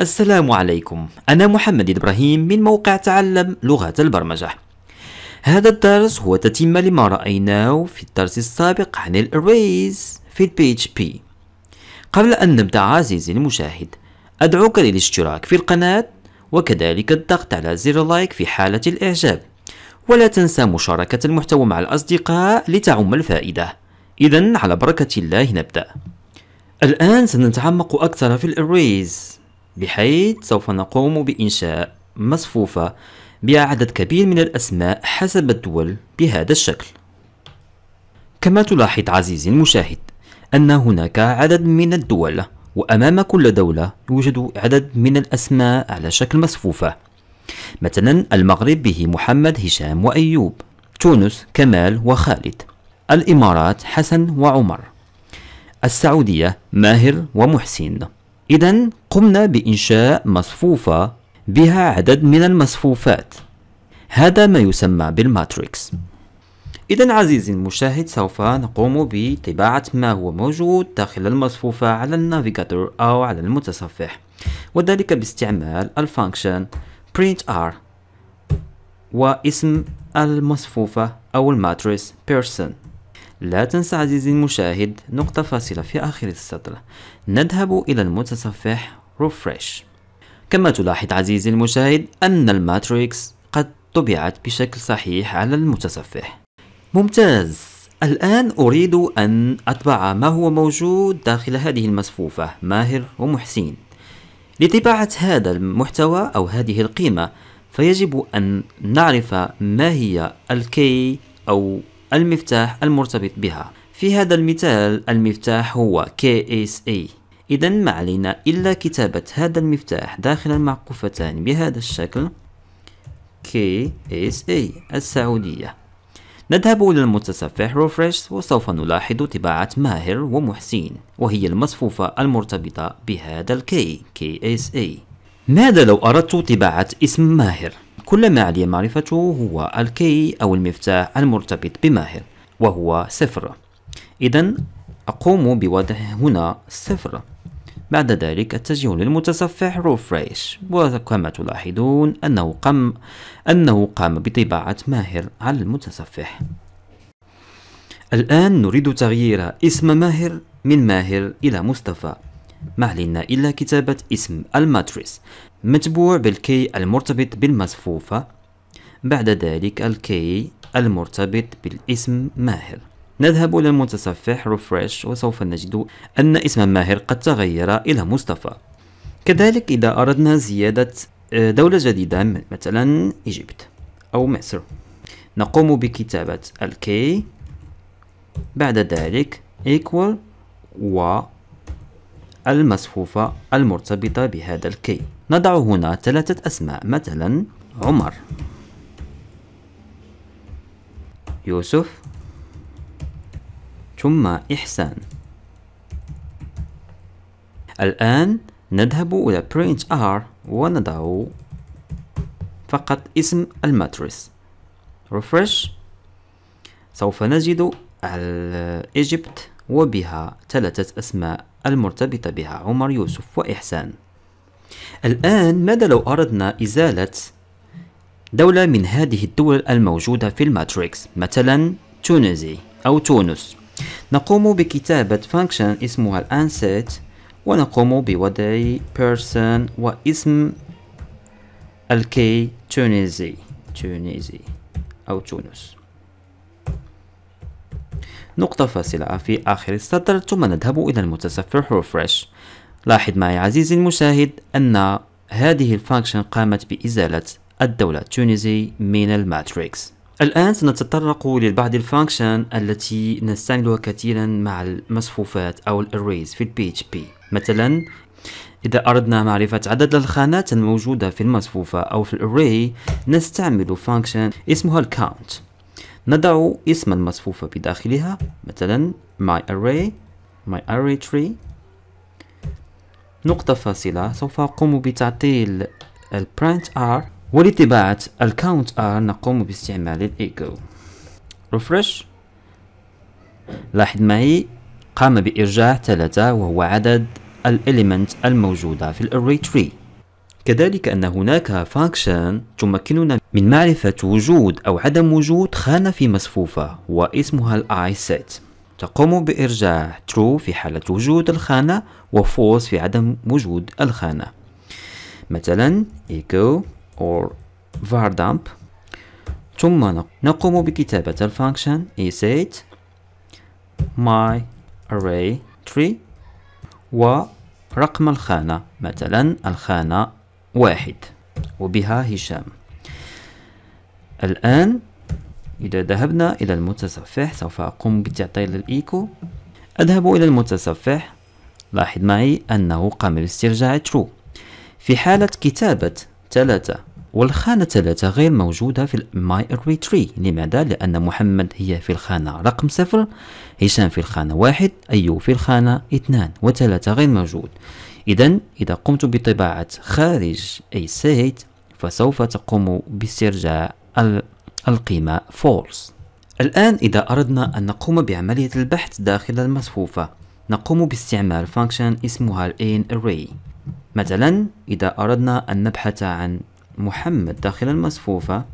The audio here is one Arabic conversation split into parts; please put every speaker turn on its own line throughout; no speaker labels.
السلام عليكم أنا محمد إبراهيم من موقع تعلم لغة البرمجة هذا الدرس هو تتمة لما رأيناه في الدرس السابق عن الأريز في البي اتش بي قبل أن نبدأ عزيزي المشاهد أدعوك للاشتراك في القناة وكذلك الضغط على زر لايك في حالة الإعجاب ولا تنسى مشاركة المحتوى مع الأصدقاء لتعم الفائدة إذا على بركة الله نبدأ الآن سنتعمق أكثر في الأريز بحيث سوف نقوم بإنشاء مصفوفة بها عدد كبير من الأسماء حسب الدول بهذا الشكل كما تلاحظ عزيزي المشاهد أن هناك عدد من الدول وأمام كل دولة يوجد عدد من الأسماء على شكل مصفوفة مثلا المغرب به محمد هشام وأيوب تونس كمال وخالد الإمارات حسن وعمر السعودية ماهر ومحسن إذا قمنا بإنشاء مصفوفة بها عدد من المصفوفات هذا ما يسمى بالماتريكس إذا عزيزي المشاهد سوف نقوم بطباعة ما هو موجود داخل المصفوفة على النافيجاتور أو على المتصفح وذلك باستعمال الفانكشن printr واسم المصفوفة أو الماتريس person لا تنسى عزيزي المشاهد نقطة فاصلة في آخر السطر نذهب إلى المتصفح Refresh كما تلاحظ عزيزي المشاهد أن الماتريكس قد طبعت بشكل صحيح على المتصفح ممتاز الآن أريد أن أطبع ما هو موجود داخل هذه المصفوفة ماهر ومحسين لطباعة هذا المحتوى أو هذه القيمة فيجب أن نعرف ما هي الكي أو المفتاح المرتبط بها في هذا المثال المفتاح هو KSA إذا ما علينا إلا كتابة هذا المفتاح داخل المعقوفتان بهذا الشكل KSA السعودية نذهب إلى المتصفح Refresh وسوف نلاحظ طباعة ماهر ومحسين وهي المصفوفة المرتبطة بهذا الكي KSA ماذا لو أردت طباعة اسم ماهر؟ كل ما علي معرفته هو الكي أو المفتاح المرتبط بماهر وهو صفر إذا أقوم بوضع هنا صفر بعد ذلك أتجه للمتصفح روفريش وكما تلاحظون أنه قام أنه قام بطباعة ماهر على المتصفح الآن نريد تغيير اسم ماهر من ماهر إلى مصطفى ما علينا إلا كتابة اسم الماتريس متبوع بالكي المرتبط بالمصفوفة بعد ذلك الكي المرتبط بالاسم ماهر نذهب إلى المتصفح ريفريش وسوف نجد أن اسم ماهر قد تغير إلى مصطفى كذلك إذا أردنا زيادة آه، دولة جديدة مثلا إيجيبت أو مصر نقوم بكتابة الكي بعد ذلك equal و المصفوفة المرتبطة بهذا الكي نضع هنا ثلاثة أسماء مثلا عمر يوسف ثم إحسان الآن نذهب إلى print r ونضع فقط اسم الماتريس refresh سوف نجد إيجيبت وبها ثلاثة أسماء المرتبطة بها عمر يوسف وإحسان الآن ماذا لو أردنا إزالة دولة من هذه الدول الموجودة في الماتريكس مثلا تونسي أو تونس نقوم بكتابة function اسمها الانسيت ونقوم بوضع person واسم الكي تونسي تونسي أو تونس نقطة فاصلة في آخر السطر ثم نذهب إلى المتصفح refresh لاحظ معي عزيزي المشاهد أن هذه الفانكشن قامت بإزالة الدولة التونسي من الماتريكس الآن سنتطرق للبعض الفانكشن التي نستعملها كثيرا مع المصفوفات أو الاريز في البي اتش بي مثلا إذا أردنا معرفة عدد الخانات الموجودة في المصفوفة أو في الاري نستعمل فانكشن اسمها الكاونت نضع اسم المصفوفة بداخلها مثلا my array my array tree نقطة فاصلة سوف أقوم بتعطيل البرنت R ولطباعة الكاونت R نقوم باستعمال الإيكو رفرش لاحظ معي قام بإرجاع ثلاثة وهو عدد الإليمنت الموجودة في الأري تري كذلك أن هناك فانكشن تمكننا من معرفة وجود أو عدم وجود خانة في مصفوفة واسمها الآي set تقوم بإرجاع true في حالة وجود الخانة و false في عدم وجود الخانة مثلا echo or vardump ثم نقوم بكتابة الفانكشن is it my array tree ورقم الخانة مثلا الخانة واحد وبها هشام الآن إذا ذهبنا إلى المتصفح سوف أقوم بتعطيل الإيكو أذهب إلى المتصفح لاحظ معي أنه قام باسترجاع true في حالة كتابة 3 والخانة 3 غير موجودة في my array tree لماذا؟ لأن محمد هي في الخانة رقم 0 هشام في الخانة 1 أيو في الخانة 2 و3 غير موجود إذا إذا قمت بطباعة خارج أي سيت فسوف تقوم باسترجاع القيمة false الآن إذا أردنا أن نقوم بعملية البحث داخل المصفوفة نقوم باستعمال فانكشن اسمها الان مثلا إذا أردنا أن نبحث عن محمد داخل المصفوفة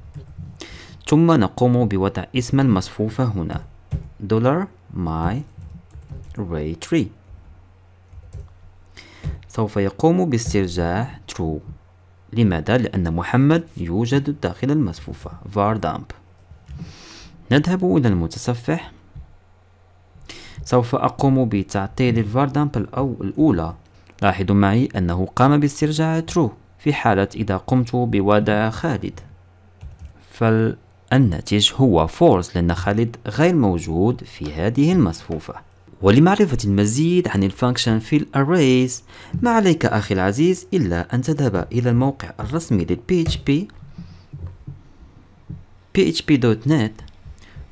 ثم نقوم بوضع اسم المصفوفة هنا دولار سوف يقوم باسترجاع true لماذا؟ لأن محمد يوجد داخل المصفوفة var dump نذهب إلى المتصفح سوف أقوم بتعطيل الvar dump الأولى لاحظوا معي أنه قام باسترجاع true في حالة إذا قمت بوضع خالد فالناتج هو false لأن خالد غير موجود في هذه المصفوفة ولمعرفة المزيد عن الفانكشن في الأريز ما عليك أخي العزيز إلا أن تذهب إلى الموقع الرسمي PHP php.net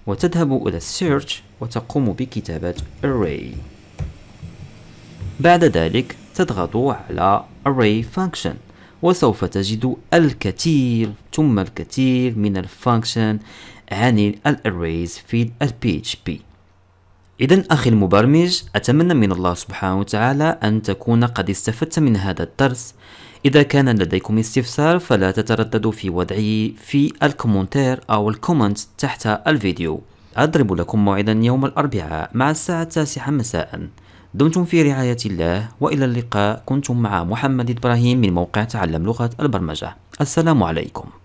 وتذهب إلى Search وتقوم بكتابة array بعد ذلك تضغط على array function وسوف تجد الكثير ثم الكثير من الفانكشن عن الاريز في الـ PHP إذا أخي المبرمج أتمنى من الله سبحانه وتعالى أن تكون قد استفدت من هذا الدرس إذا كان لديكم استفسار فلا تترددوا في وضعه في الكومنتير أو الكومنت تحت الفيديو أضرب لكم موعدا يوم الأربعاء مع الساعة التاسعة مساء دمتم في رعاية الله وإلى اللقاء كنتم مع محمد إبراهيم من موقع تعلم لغة البرمجة السلام عليكم